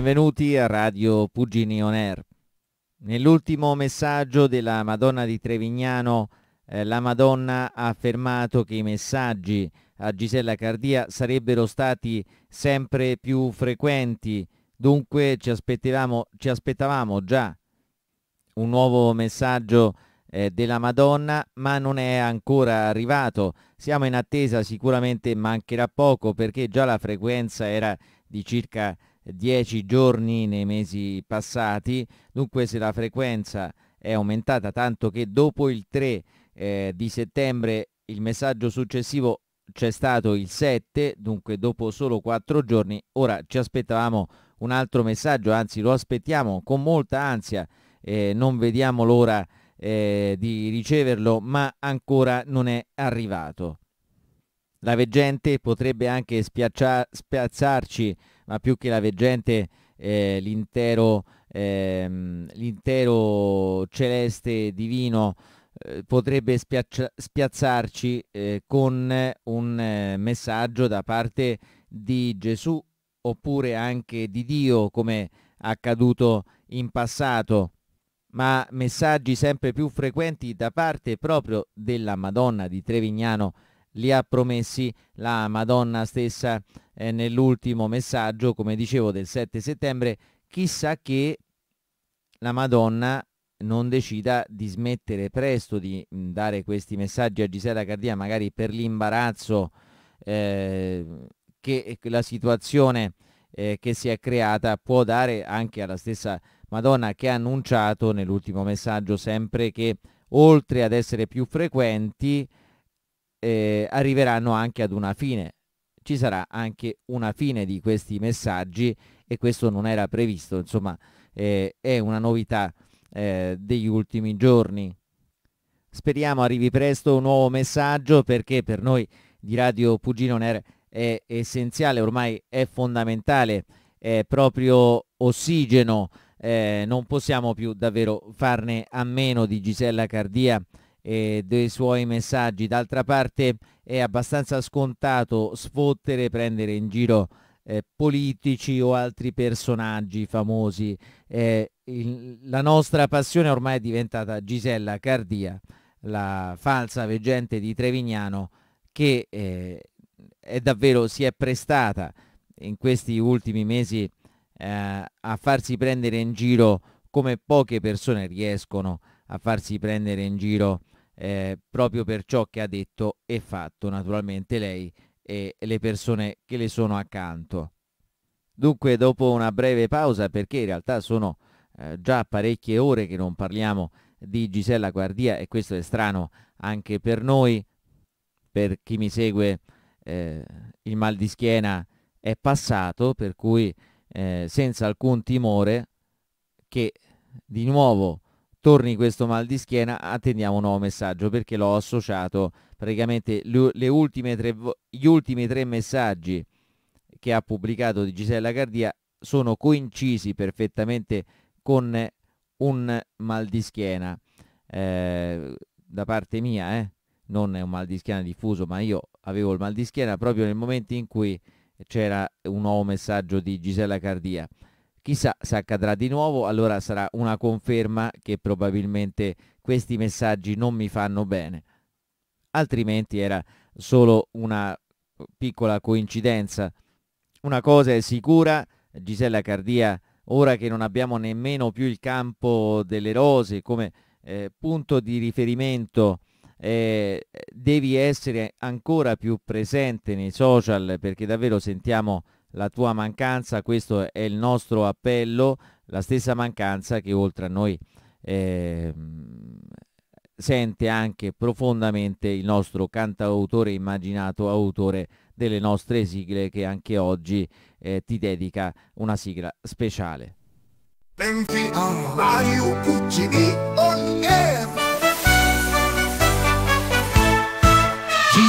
Benvenuti a Radio Pugini On Air. Nell'ultimo messaggio della Madonna di Trevignano, eh, la Madonna ha affermato che i messaggi a Gisella Cardia sarebbero stati sempre più frequenti, dunque ci aspettavamo, ci aspettavamo già un nuovo messaggio eh, della Madonna, ma non è ancora arrivato. Siamo in attesa, sicuramente mancherà poco perché già la frequenza era di circa 10 giorni nei mesi passati, dunque se la frequenza è aumentata tanto che dopo il 3 eh, di settembre il messaggio successivo c'è stato il 7, dunque dopo solo 4 giorni, ora ci aspettavamo un altro messaggio, anzi lo aspettiamo con molta ansia, eh, non vediamo l'ora eh, di riceverlo, ma ancora non è arrivato. La veggente potrebbe anche spiazzarci ma più che la veggente eh, l'intero, ehm, l'intero celeste divino eh, potrebbe spiaccia- spiazzarci eh, con un eh, messaggio da parte di Gesù oppure anche di Dio come accaduto in passato ma messaggi sempre più frequenti da parte proprio della Madonna di Trevignano li ha promessi la Madonna stessa eh, nell'ultimo messaggio, come dicevo, del 7 settembre. Chissà che la Madonna non decida di smettere presto di mm, dare questi messaggi a Gisela Cardia, magari per l'imbarazzo eh, che la situazione eh, che si è creata può dare anche alla stessa Madonna che ha annunciato nell'ultimo messaggio sempre che oltre ad essere più frequenti eh, arriveranno anche ad una fine. Ci sarà anche una fine di questi messaggi e questo non era previsto, insomma eh, è una novità eh, degli ultimi giorni. Speriamo arrivi presto un nuovo messaggio perché per noi di Radio Pugino Ner è essenziale, ormai è fondamentale, è proprio ossigeno, eh, non possiamo più davvero farne a meno di Gisella Cardia eh, dei suoi messaggi. D'altra parte è abbastanza scontato sfottere, prendere in giro eh, politici o altri personaggi famosi. Eh, il, la nostra passione ormai è diventata Gisella Cardia, la falsa veggente di Trevignano che eh, è davvero si è prestata in questi ultimi mesi eh, a farsi prendere in giro come poche persone riescono a farsi prendere in giro eh, proprio per ciò che ha detto e fatto naturalmente lei e le persone che le sono accanto. Dunque dopo una breve pausa, perché in realtà sono eh, già parecchie ore che non parliamo di Gisella Guardia e questo è strano anche per noi, per chi mi segue eh, il mal di schiena è passato, per cui eh, senza alcun timore che di nuovo torni questo mal di schiena attendiamo un nuovo messaggio perché l'ho associato praticamente le, ultime tre, gli ultimi tre messaggi che ha pubblicato di Gisella Cardia sono coincisi perfettamente con un mal di schiena eh, da parte mia eh? non è un mal di schiena diffuso ma io avevo il mal di schiena proprio nel momento in cui c'era un nuovo messaggio di Gisella Cardia Chissà se accadrà di nuovo, allora sarà una conferma che probabilmente questi messaggi non mi fanno bene. Altrimenti era solo una piccola coincidenza. Una cosa è sicura, Gisella Cardia, ora che non abbiamo nemmeno più il campo delle rose come eh, punto di riferimento, eh, devi essere ancora più presente nei social perché davvero sentiamo la tua mancanza, questo è il nostro appello, la stessa mancanza che oltre a noi eh, sente anche profondamente il nostro cantautore immaginato, autore delle nostre sigle che anche oggi eh, ti dedica una sigla speciale.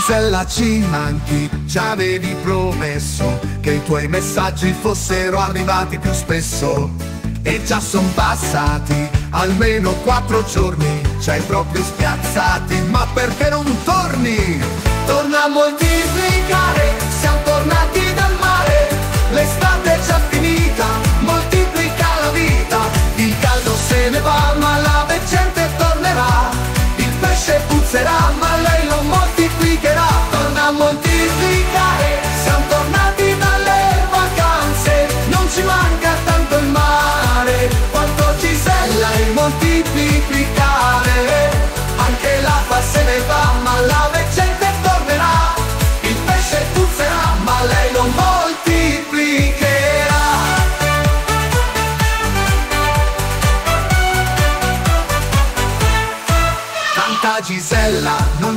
Gisella ci manchi, ci avevi promesso che i tuoi messaggi fossero arrivati più spesso. E già son passati almeno quattro giorni, ci hai proprio spiazzati, ma perché non torni?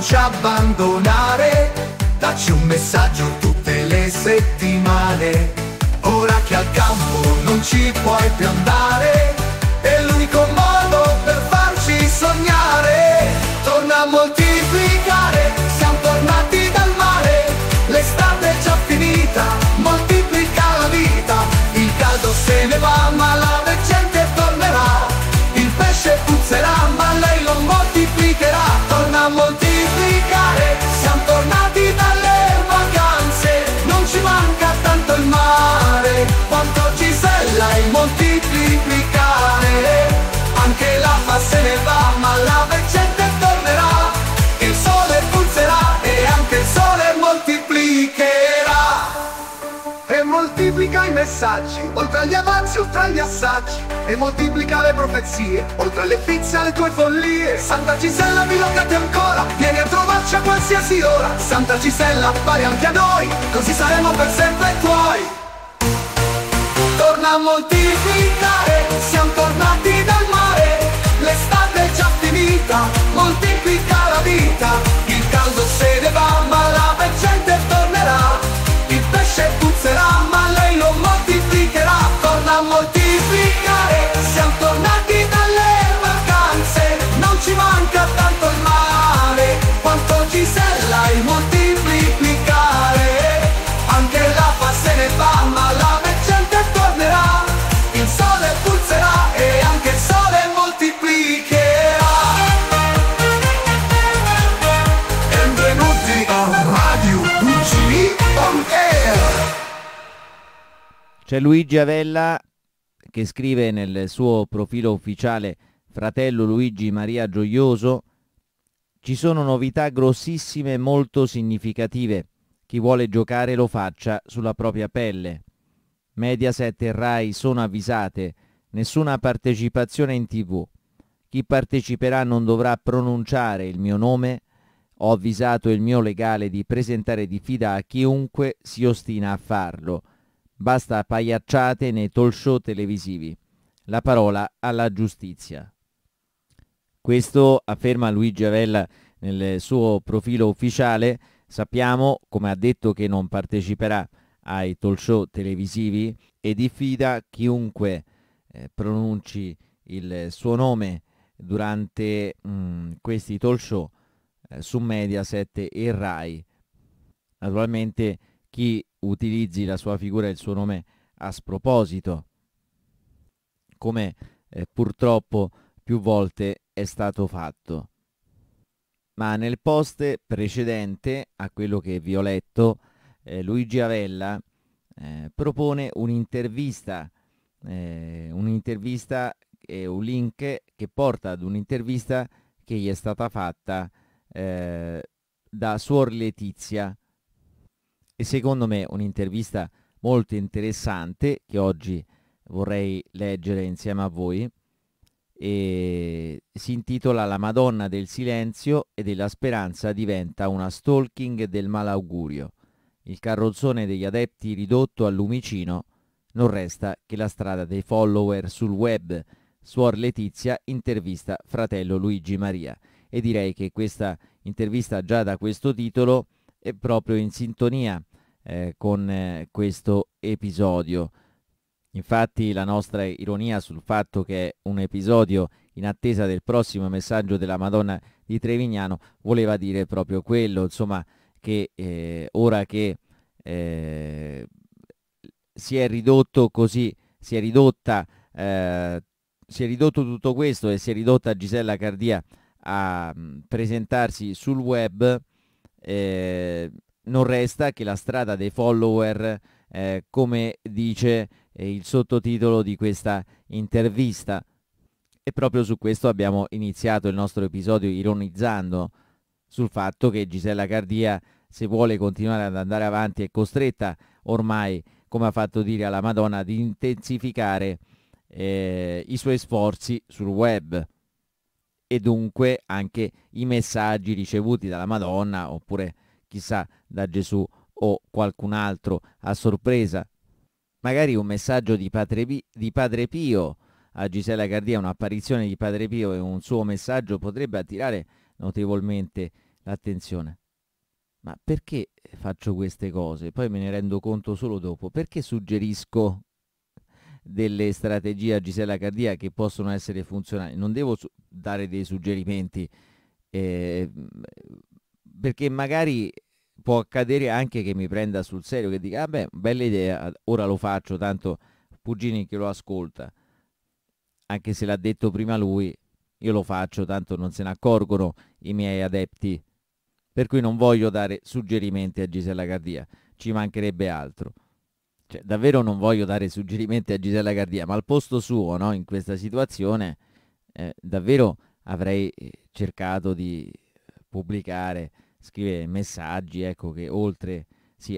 ci abbandonare, dacci un messaggio tutte le settimane, ora che al campo non ci puoi più andare messaggi Oltre agli avanzi, oltre agli assaggi E moltiplica le profezie Oltre alle pizze, alle tue follie Santa Gisella, milongate ancora Vieni a trovarci a qualsiasi ora Santa Gisella, pari anche a noi Così saremo per sempre tuoi Torna a moltiplicare Siamo tornati dal mare L'estate è già finita Moltiplica la vita Il caldo se ne va ma la veggente C'è Luigi Avella che scrive nel suo profilo ufficiale fratello Luigi Maria Gioioso, ci sono novità grossissime e molto significative. Chi vuole giocare lo faccia sulla propria pelle. Mediaset e Rai sono avvisate, nessuna partecipazione in tv. Chi parteciperà non dovrà pronunciare il mio nome. Ho avvisato il mio legale di presentare diffida a chiunque si ostina a farlo. Basta pagliacciate nei talk show televisivi. La parola alla giustizia. Questo afferma Luigi Avella nel suo profilo ufficiale. Sappiamo, come ha detto, che non parteciperà ai talk show televisivi e diffida chiunque eh, pronunci il suo nome durante mh, mm, questi talk show eh, su Mediaset e Rai. Naturalmente chi utilizzi la sua figura e il suo nome a sproposito, come eh, purtroppo più volte è stato fatto. Ma nel post precedente a quello che vi ho letto, eh, Luigi Avella eh, propone un'intervista, eh, un'intervista e un link che porta ad un'intervista che gli è stata fatta eh, da Suor Letizia, e secondo me un'intervista molto interessante che oggi vorrei leggere insieme a voi e si intitola La Madonna del Silenzio e della Speranza diventa una stalking del malaugurio. Il carrozzone degli adepti ridotto al lumicino non resta che la strada dei follower sul web. Suor Letizia intervista fratello Luigi Maria. E direi che questa intervista già da questo titolo e proprio in sintonia eh, con eh, questo episodio. Infatti la nostra ironia sul fatto che è un episodio in attesa del prossimo messaggio della Madonna di Trevignano voleva dire proprio quello, insomma che eh, ora che eh, si è ridotto così, si è ridotta, eh, si è ridotto tutto questo e si è ridotta Gisella Cardia a mh, mm, presentarsi sul web, eh, non resta che la strada dei follower, eh, come dice eh, il sottotitolo di questa intervista. E proprio su questo abbiamo iniziato il nostro episodio ironizzando sul fatto che Gisella Cardia, se vuole continuare ad andare avanti, è costretta ormai, come ha fatto dire alla Madonna, di intensificare eh, i suoi sforzi sul web e dunque anche i messaggi ricevuti dalla Madonna oppure chissà da Gesù o qualcun altro a sorpresa. Magari un messaggio di Padre, P- di padre Pio a Gisella Cardia, un'apparizione di Padre Pio e un suo messaggio potrebbe attirare notevolmente l'attenzione. Ma perché faccio queste cose? Poi me ne rendo conto solo dopo. Perché suggerisco delle strategie a Gisella Cardia che possono essere funzionali. Non devo dare dei suggerimenti eh, perché magari può accadere anche che mi prenda sul serio, che dica, ah beh, bella idea, ora lo faccio, tanto Pugini che lo ascolta, anche se l'ha detto prima lui, io lo faccio, tanto non se ne accorgono i miei adepti. Per cui non voglio dare suggerimenti a Gisella Cardia, ci mancherebbe altro cioè, davvero non voglio dare suggerimenti a Gisella Cardia, ma al posto suo, no, in questa situazione, eh, davvero avrei eh, cercato di pubblicare, scrivere messaggi, ecco che oltre, sì,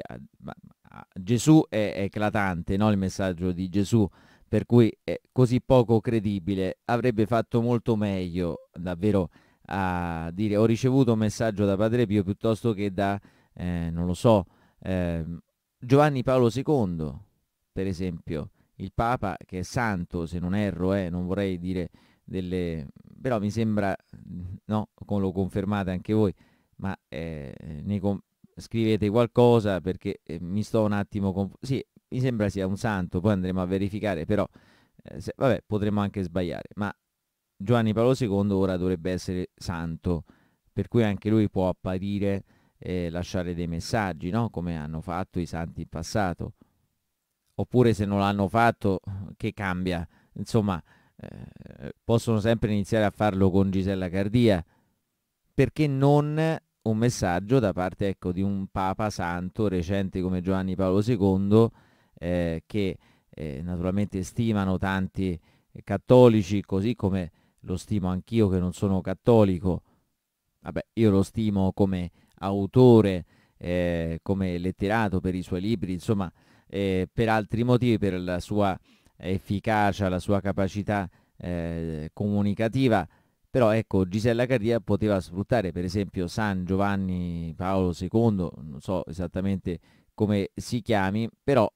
Gesù è, è eclatante, no, il messaggio di Gesù, per cui è così poco credibile, avrebbe fatto molto meglio davvero a dire ho ricevuto un messaggio da Padre Pio piuttosto che da, eh, non lo so, eh, Giovanni Paolo II, per esempio, il Papa che è santo, se non erro, eh, non vorrei dire delle... però mi sembra, no, lo confermate anche voi, ma eh, ne com- scrivete qualcosa perché eh, mi sto un attimo... Conf- sì, mi sembra sia un santo, poi andremo a verificare, però eh, se, vabbè, potremmo anche sbagliare, ma Giovanni Paolo II ora dovrebbe essere santo, per cui anche lui può apparire eh, lasciare dei messaggi, no? come hanno fatto i santi in passato. Oppure se non l'hanno fatto, che cambia? Insomma, eh, possono sempre iniziare a farlo con Gisella Cardia. Perché non un messaggio da parte ecco, di un Papa santo recente come Giovanni Paolo II, eh, che eh, naturalmente stimano tanti cattolici, così come lo stimo anch'io che non sono cattolico. Vabbè, io lo stimo come autore eh, come letterato per i suoi libri, insomma eh, per altri motivi, per la sua efficacia, la sua capacità eh, comunicativa, però ecco Gisella Cardia poteva sfruttare per esempio San Giovanni Paolo II, non so esattamente come si chiami, però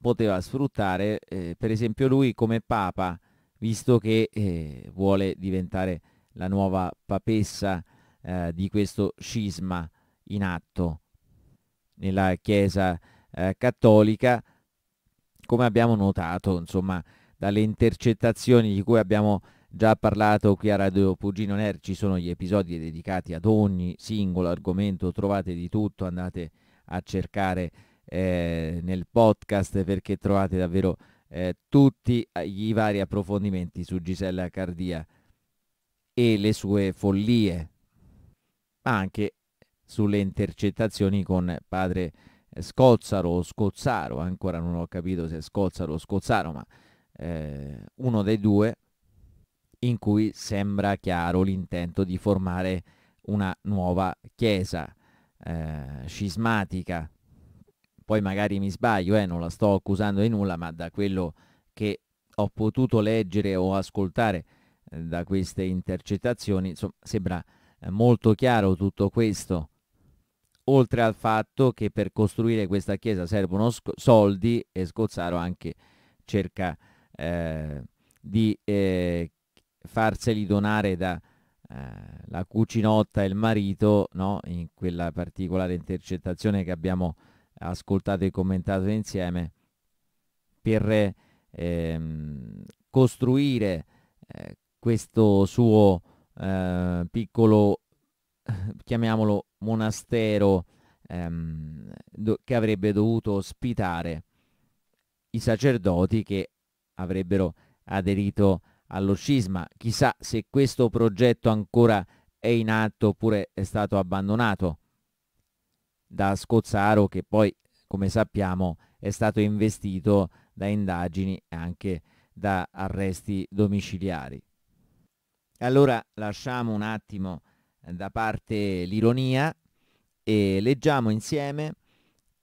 poteva sfruttare eh, per esempio lui come papa, visto che eh, vuole diventare la nuova papessa eh, di questo scisma in atto nella Chiesa eh, cattolica, come abbiamo notato, insomma, dalle intercettazioni di cui abbiamo già parlato qui a Radio Pugino Ner, ci sono gli episodi dedicati ad ogni singolo argomento, trovate di tutto, andate a cercare eh, nel podcast perché trovate davvero eh, tutti eh, i vari approfondimenti su Gisella Cardia e le sue follie, ma anche sulle intercettazioni con padre eh, Scozzaro o Scozzaro, ancora non ho capito se è Scozzaro o Scozzaro, ma eh, uno dei due in cui sembra chiaro l'intento di formare una nuova chiesa eh, scismatica. Poi magari mi sbaglio, eh, non la sto accusando di nulla, ma da quello che ho potuto leggere o ascoltare eh, da queste intercettazioni, insomma, sembra eh, molto chiaro tutto questo oltre al fatto che per costruire questa chiesa servono soldi e Scozzaro anche cerca eh, di eh, farseli donare da eh, la cucinotta e il marito no? in quella particolare intercettazione che abbiamo ascoltato e commentato insieme per ehm, costruire eh, questo suo eh, piccolo chiamiamolo monastero ehm, do, che avrebbe dovuto ospitare i sacerdoti che avrebbero aderito allo scisma. Chissà se questo progetto ancora è in atto oppure è stato abbandonato da Scozzaro che poi, come sappiamo, è stato investito da indagini e anche da arresti domiciliari. Allora lasciamo un attimo da parte l'ironia e leggiamo insieme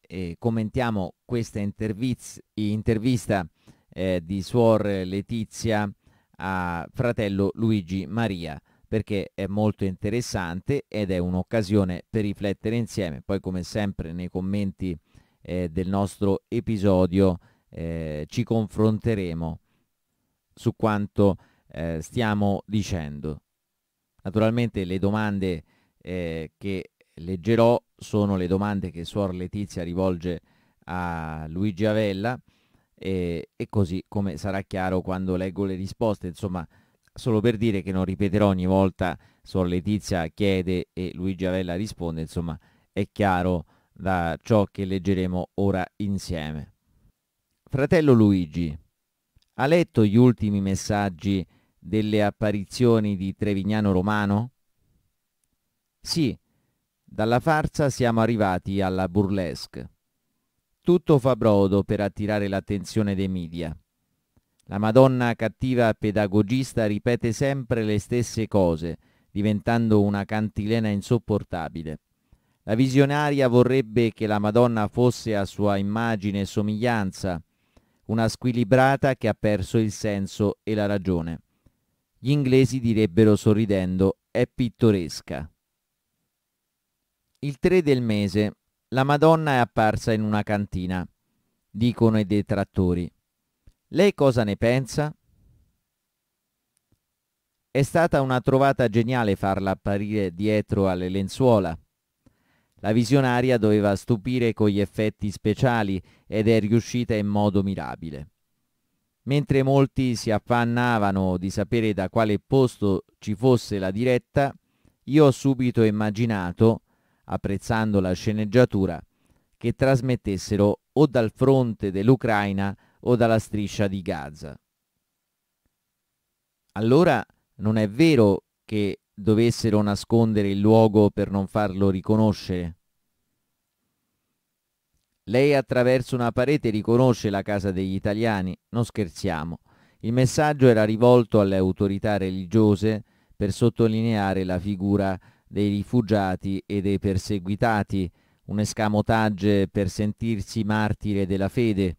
e commentiamo questa intervista eh, di Suor Letizia a fratello Luigi Maria perché è molto interessante ed è un'occasione per riflettere insieme. Poi come sempre nei commenti eh, del nostro episodio eh, ci confronteremo su quanto eh, stiamo dicendo. Naturalmente le domande eh, che leggerò sono le domande che Suor Letizia rivolge a Luigi Avella eh, e così come sarà chiaro quando leggo le risposte, insomma solo per dire che non ripeterò ogni volta Suor Letizia chiede e Luigi Avella risponde, insomma è chiaro da ciò che leggeremo ora insieme. Fratello Luigi, ha letto gli ultimi messaggi delle apparizioni di Trevignano Romano? Sì, dalla farsa siamo arrivati alla burlesque. Tutto fa brodo per attirare l'attenzione dei media. La Madonna cattiva pedagogista ripete sempre le stesse cose, diventando una cantilena insopportabile. La visionaria vorrebbe che la Madonna fosse a sua immagine e somiglianza, una squilibrata che ha perso il senso e la ragione. Gli inglesi direbbero sorridendo è pittoresca. Il 3 del mese la Madonna è apparsa in una cantina, dicono i detrattori. Lei cosa ne pensa? È stata una trovata geniale farla apparire dietro alle lenzuola. La visionaria doveva stupire con gli effetti speciali ed è riuscita in modo mirabile. Mentre molti si affannavano di sapere da quale posto ci fosse la diretta, io ho subito immaginato, apprezzando la sceneggiatura, che trasmettessero o dal fronte dell'Ucraina o dalla striscia di Gaza. Allora non è vero che dovessero nascondere il luogo per non farlo riconoscere? Lei attraverso una parete riconosce la casa degli italiani, non scherziamo. Il messaggio era rivolto alle autorità religiose per sottolineare la figura dei rifugiati e dei perseguitati, un escamotage per sentirsi martire della fede,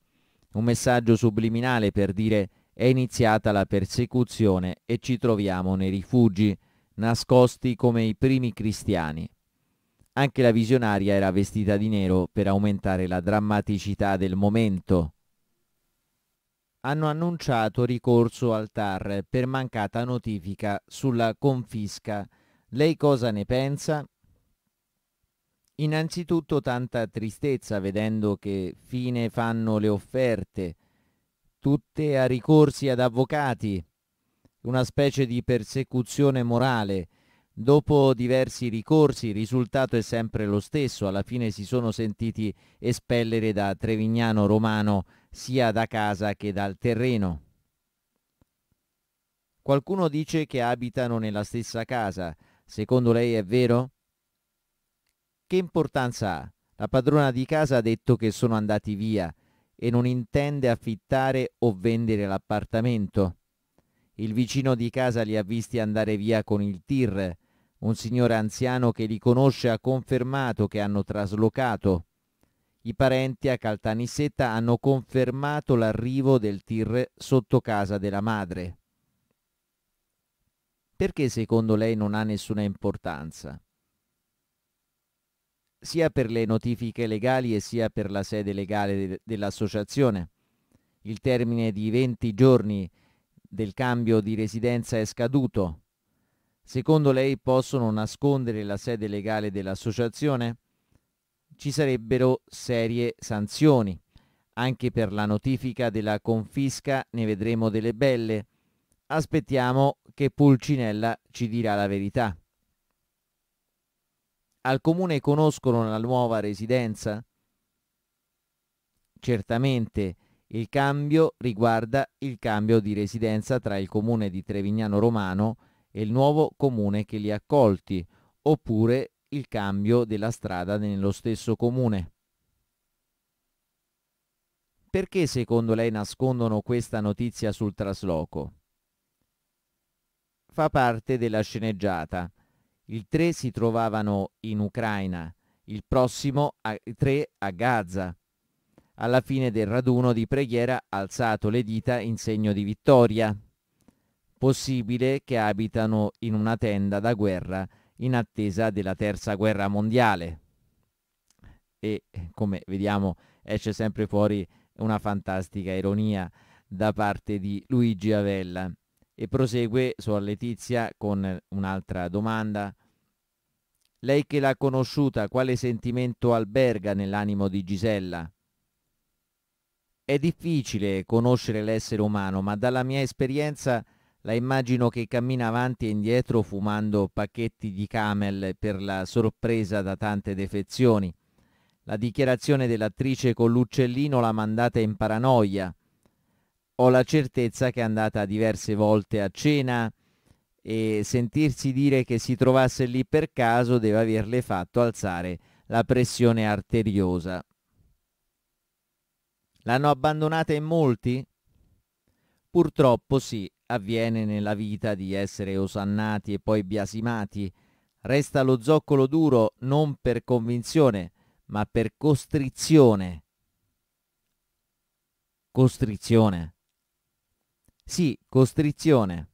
un messaggio subliminale per dire è iniziata la persecuzione e ci troviamo nei rifugi, nascosti come i primi cristiani. Anche la visionaria era vestita di nero per aumentare la drammaticità del momento. Hanno annunciato ricorso al TAR per mancata notifica sulla confisca. Lei cosa ne pensa? Innanzitutto tanta tristezza vedendo che fine fanno le offerte, tutte a ricorsi ad avvocati, una specie di persecuzione morale Dopo diversi ricorsi il risultato è sempre lo stesso, alla fine si sono sentiti espellere da Trevignano Romano sia da casa che dal terreno. Qualcuno dice che abitano nella stessa casa, secondo lei è vero? Che importanza ha? La padrona di casa ha detto che sono andati via e non intende affittare o vendere l'appartamento. Il vicino di casa li ha visti andare via con il tir un signore anziano che li conosce ha confermato che hanno traslocato. I parenti a Caltanissetta hanno confermato l'arrivo del tir sotto casa della madre. Perché secondo lei non ha nessuna importanza? Sia per le notifiche legali e sia per la sede legale de dell'associazione. Il termine di 20 giorni del cambio di residenza è scaduto, Secondo lei possono nascondere la sede legale dell'associazione? Ci sarebbero serie sanzioni. Anche per la notifica della confisca ne vedremo delle belle. Aspettiamo che Pulcinella ci dirà la verità. Al comune conoscono la nuova residenza? Certamente il cambio riguarda il cambio di residenza tra il comune di Trevignano Romano e e il nuovo comune che li ha accolti, oppure il cambio della strada nello stesso comune. Perché secondo lei nascondono questa notizia sul trasloco? Fa parte della sceneggiata. Il 3 si trovavano in Ucraina, il prossimo 3 a Gaza. Alla fine del raduno di preghiera ha alzato le dita in segno di vittoria possibile che abitano in una tenda da guerra in attesa della terza guerra mondiale. E come vediamo esce sempre fuori una fantastica ironia da parte di Luigi Avella. E prosegue sua Letizia con un'altra domanda. Lei che l'ha conosciuta, quale sentimento alberga nell'animo di Gisella? È difficile conoscere l'essere umano, ma dalla mia esperienza la immagino che cammina avanti e indietro fumando pacchetti di camel per la sorpresa da tante defezioni. La dichiarazione dell'attrice con l'uccellino l'ha mandata in paranoia. Ho la certezza che è andata diverse volte a cena e sentirsi dire che si trovasse lì per caso deve averle fatto alzare la pressione arteriosa. L'hanno abbandonata in molti? Purtroppo sì, avviene nella vita di essere osannati e poi biasimati. Resta lo zoccolo duro non per convinzione, ma per costrizione. Costrizione. Sì, costrizione.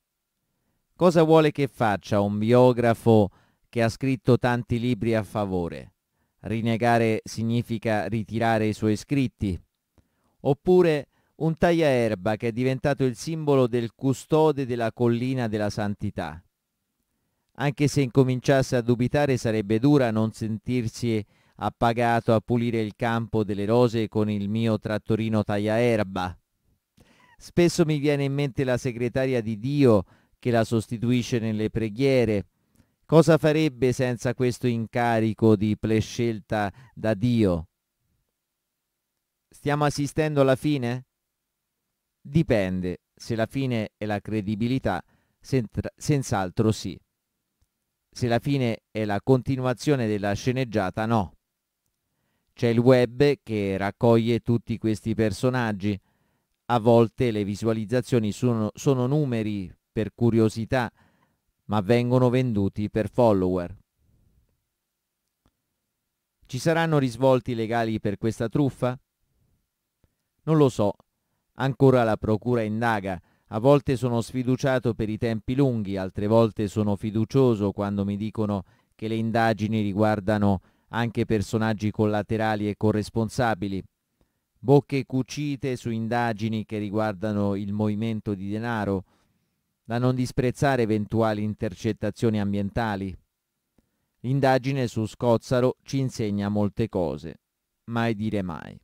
Cosa vuole che faccia un biografo che ha scritto tanti libri a favore? Rinnegare significa ritirare i suoi scritti? Oppure un tagliaerba che è diventato il simbolo del custode della collina della santità. Anche se incominciasse a dubitare sarebbe dura non sentirsi appagato a pulire il campo delle rose con il mio trattorino tagliaerba. Spesso mi viene in mente la segretaria di Dio che la sostituisce nelle preghiere. Cosa farebbe senza questo incarico di prescelta da Dio? Stiamo assistendo alla fine? Dipende, se la fine è la credibilità, senz'altro sì. Se la fine è la continuazione della sceneggiata, no. C'è il web che raccoglie tutti questi personaggi. A volte le visualizzazioni sono, sono numeri per curiosità, ma vengono venduti per follower. Ci saranno risvolti legali per questa truffa? Non lo so, Ancora la Procura indaga. A volte sono sfiduciato per i tempi lunghi, altre volte sono fiducioso quando mi dicono che le indagini riguardano anche personaggi collaterali e corresponsabili. Bocche cucite su indagini che riguardano il movimento di denaro, da non disprezzare eventuali intercettazioni ambientali. L'indagine su Scozzaro ci insegna molte cose. Mai dire mai.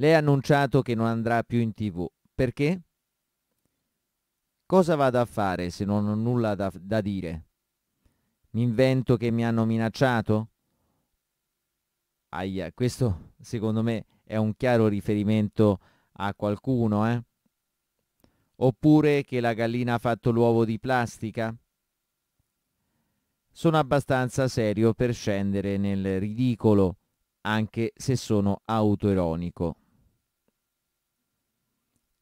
Lei ha annunciato che non andrà più in tv. Perché? Cosa vado a fare se non ho nulla da, da dire? Mi invento che mi hanno minacciato? Aia, questo secondo me è un chiaro riferimento a qualcuno, eh? Oppure che la gallina ha fatto l'uovo di plastica? Sono abbastanza serio per scendere nel ridicolo, anche se sono autoironico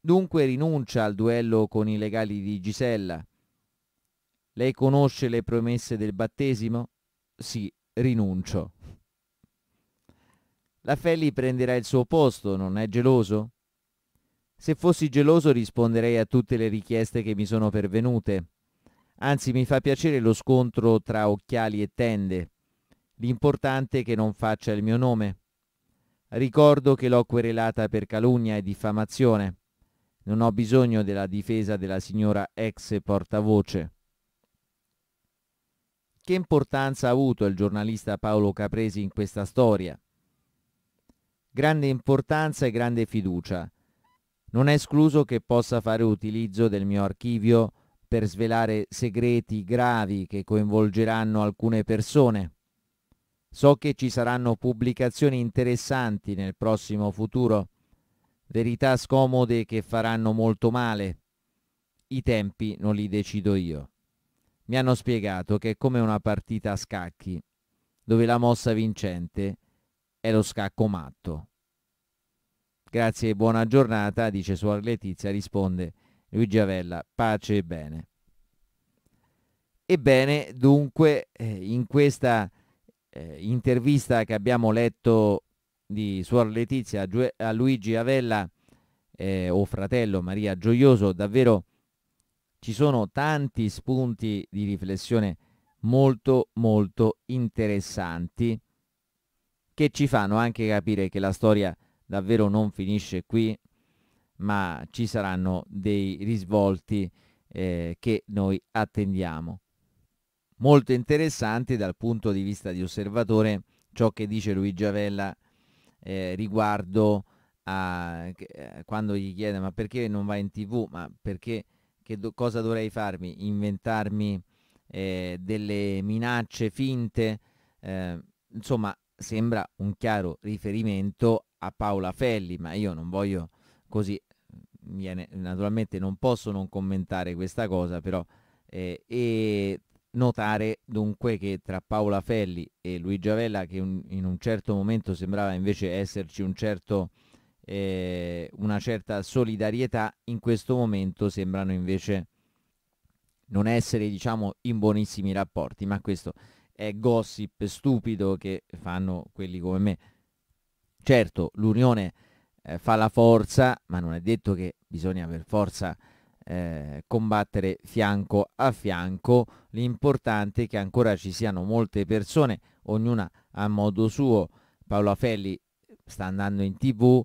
dunque rinuncia al duello con i legali di Gisella. Lei conosce le promesse del battesimo? Sì, rinuncio. La Felli prenderà il suo posto, non è geloso? Se fossi geloso risponderei a tutte le richieste che mi sono pervenute. Anzi, mi fa piacere lo scontro tra occhiali e tende. L'importante è che non faccia il mio nome. Ricordo che l'ho querelata per calunnia e diffamazione. Non ho bisogno della difesa della signora ex portavoce. Che importanza ha avuto il giornalista Paolo Capresi in questa storia? Grande importanza e grande fiducia. Non è escluso che possa fare utilizzo del mio archivio per svelare segreti gravi che coinvolgeranno alcune persone. So che ci saranno pubblicazioni interessanti nel prossimo futuro verità scomode che faranno molto male. I tempi non li decido io. Mi hanno spiegato che è come una partita a scacchi, dove la mossa vincente è lo scacco matto. Grazie e buona giornata, dice Suor Letizia, risponde Luigi Avella, pace e bene. Ebbene, dunque, eh, in questa eh, intervista che abbiamo letto di Suor Letizia a Luigi Avella eh, o fratello Maria Gioioso, davvero ci sono tanti spunti di riflessione molto molto interessanti che ci fanno anche capire che la storia davvero non finisce qui, ma ci saranno dei risvolti eh, che noi attendiamo. Molto interessante dal punto di vista di osservatore ciò che dice Luigi Avella eh, riguardo a, eh, quando gli chiede ma perché non vai in tv, ma perché do, cosa dovrei farmi? Inventarmi eh, delle minacce finte? Eh, insomma, sembra un chiaro riferimento a Paola Felli, ma io non voglio così, viene, naturalmente non posso non commentare questa cosa, però eh, e Notare dunque che tra Paola Felli e Luigi Avella, che un, in un certo momento sembrava invece esserci un certo, eh, una certa solidarietà, in questo momento sembrano invece non essere diciamo, in buonissimi rapporti, ma questo è gossip stupido che fanno quelli come me. Certo, l'unione eh, fa la forza, ma non è detto che bisogna per forza eh, combattere fianco a fianco. L'importante è che ancora ci siano molte persone, ognuna a modo suo. Paolo Afelli sta andando in tv,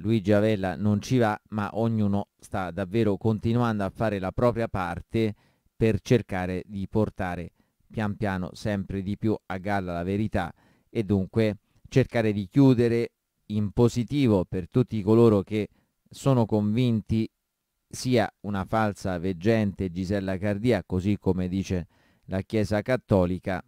Luigi Avella non ci va, ma ognuno sta davvero continuando a fare la propria parte per cercare di portare pian piano sempre di più a galla la verità e dunque cercare di chiudere in positivo per tutti coloro che sono convinti sia una falsa veggente Gisella Cardia, così come dice la Chiesa Cattolica,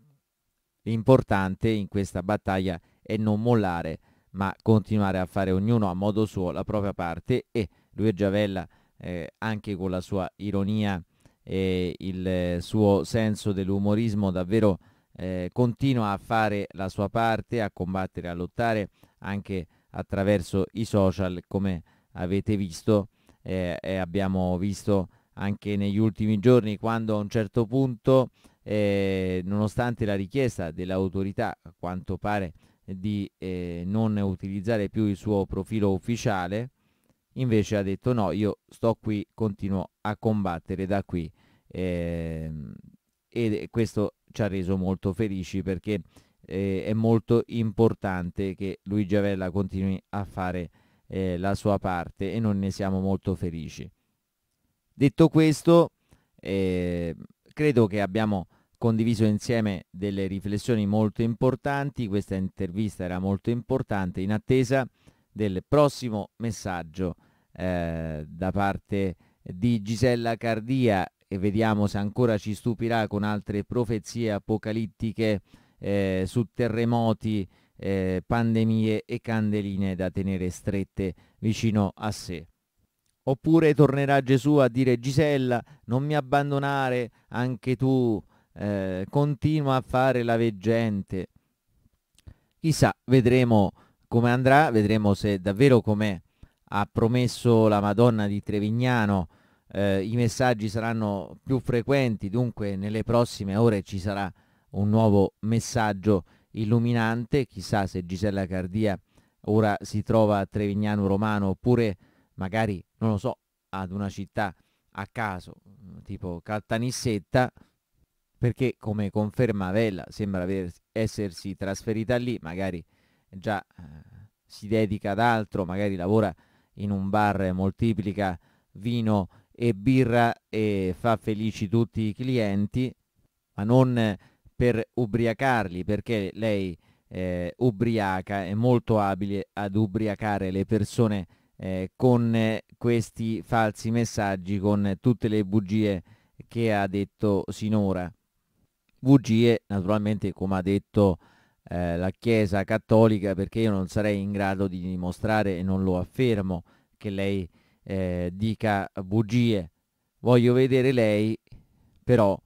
l'importante in questa battaglia è non mollare, ma continuare a fare ognuno a modo suo la propria parte e lui e Giavella eh, anche con la sua ironia e il suo senso dell'umorismo davvero eh, continua a fare la sua parte, a combattere, a lottare anche attraverso i social come avete visto eh, e abbiamo visto anche negli ultimi giorni quando a un certo punto, eh, nonostante la richiesta dell'autorità, a quanto pare, di eh, non utilizzare più il suo profilo ufficiale, invece ha detto no, io sto qui, continuo a combattere da qui. Eh, e questo ci ha reso molto felici perché eh, è molto importante che Luigi Avella continui a fare eh, la sua parte e non ne siamo molto felici. Detto questo, eh, credo che abbiamo condiviso insieme delle riflessioni molto importanti, questa intervista era molto importante in attesa del prossimo messaggio eh, da parte di Gisella Cardia e vediamo se ancora ci stupirà con altre profezie apocalittiche eh, su terremoti eh, pandemie e candeline da tenere strette vicino a sé. Oppure tornerà Gesù a dire Gisella, non mi abbandonare, anche tu eh, continua a fare la veggente. Chissà, vedremo come andrà, vedremo se davvero come ha promesso la Madonna di Trevignano, eh, i messaggi saranno più frequenti, dunque nelle prossime ore ci sarà un nuovo messaggio illuminante, chissà se Gisella Cardia ora si trova a Trevignano Romano oppure magari, non lo so, ad una città a caso, tipo Caltanissetta, perché come conferma Vella sembra aver, essersi trasferita lì, magari già eh, si dedica ad altro, magari lavora in un bar, moltiplica vino e birra e fa felici tutti i clienti, ma non per ubriacarli, perché lei eh, ubriaca è molto abile ad ubriacare le persone eh, con eh, questi falsi messaggi, con tutte le bugie che ha detto sinora. Bugie, naturalmente, come ha detto eh, la Chiesa cattolica, perché io non sarei in grado di dimostrare, e non lo affermo, che lei eh, dica bugie. Voglio vedere lei, però,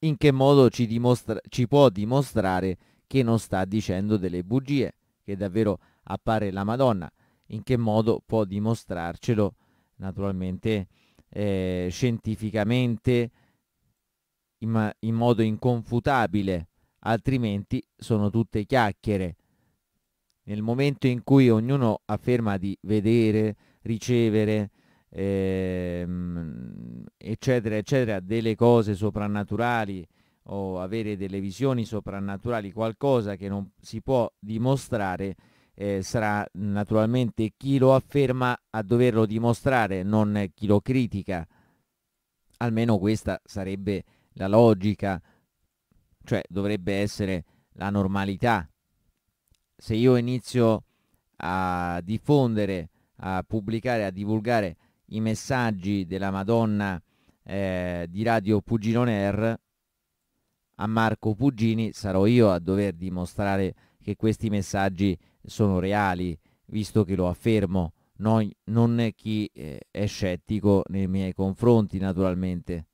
in che modo ci, dimostra- ci può dimostrare che non sta dicendo delle bugie, che davvero appare la Madonna, in che modo può dimostrarcelo naturalmente eh, scientificamente in, ma- in modo inconfutabile, altrimenti sono tutte chiacchiere. Nel momento in cui ognuno afferma di vedere, ricevere, ehm, eccetera, eccetera, delle cose soprannaturali o avere delle visioni soprannaturali, qualcosa che non si può dimostrare, eh, sarà naturalmente chi lo afferma a doverlo dimostrare, non chi lo critica. Almeno questa sarebbe la logica, cioè dovrebbe essere la normalità. Se io inizio a diffondere, a pubblicare, a divulgare i messaggi della Madonna eh, di Radio Pugino Air a Marco Pugini sarò io a dover dimostrare che questi messaggi sono reali, visto che lo affermo, noi, non, è chi eh, è scettico nei miei confronti naturalmente.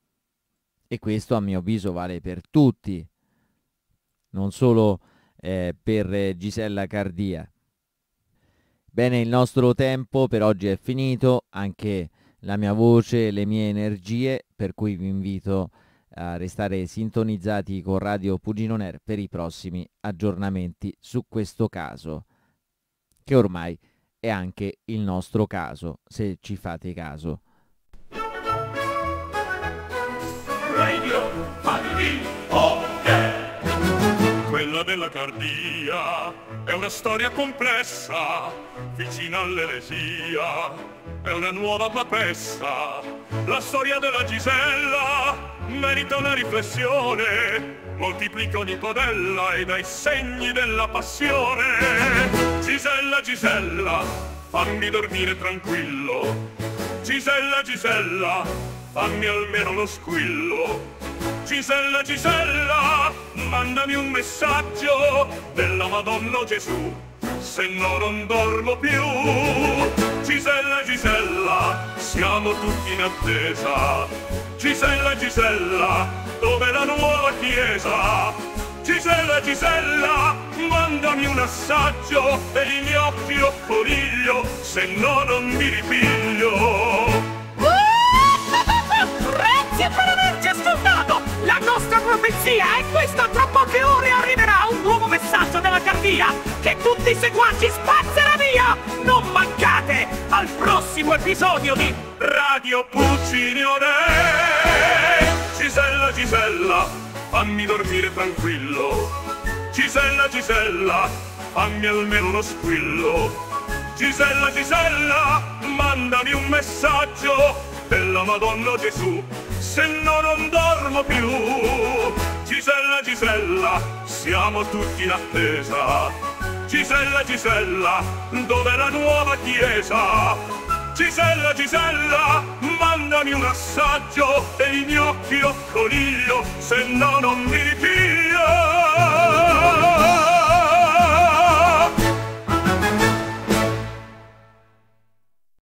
E questo a mio avviso vale per tutti, non solo eh, per eh, Gisella Cardia. Bene, il nostro tempo per oggi è finito, anche la mia voce, le mie energie, per cui vi invito a restare sintonizzati con Radio Pugino Ner per i prossimi aggiornamenti su questo caso, che ormai è anche il nostro caso, se ci fate caso. Quella della cardia è una storia complessa, vicina all'eresia, è una nuova papessa. La storia della Gisella merita una riflessione, moltiplica ogni podella e dai segni della passione. Gisella, Gisella, fammi dormire tranquillo. Gisella, Gisella, fammi almeno lo squillo. Gisella, Gisella, mandami un messaggio della Madonna Gesù, se no non dormo più. Gisella, Gisella, siamo tutti in attesa. Gisella, Gisella, dove la nuova chiesa? Gisella, Gisella, mandami un assaggio per gli occhi o coniglio, se no non mi ripiglio. Grazie per averci ascoltato! La nostra profezia è questa! Tra poche ore arriverà un nuovo messaggio della cardia che tutti i seguaci spazzerà via! Non mancate al prossimo episodio di Radio Puccinione! Gisella, Gisella, fammi dormire tranquillo! Gisella, Gisella, fammi almeno lo squillo! Gisella, Gisella, mandami un messaggio! della Madonna Gesù, se no non dormo più. Gisella, Gisella, siamo tutti in attesa. Gisella, Gisella, dov'è la nuova chiesa? Gisella, Gisella, mandami un assaggio e gli occhi o coniglio, se no non mi piglio.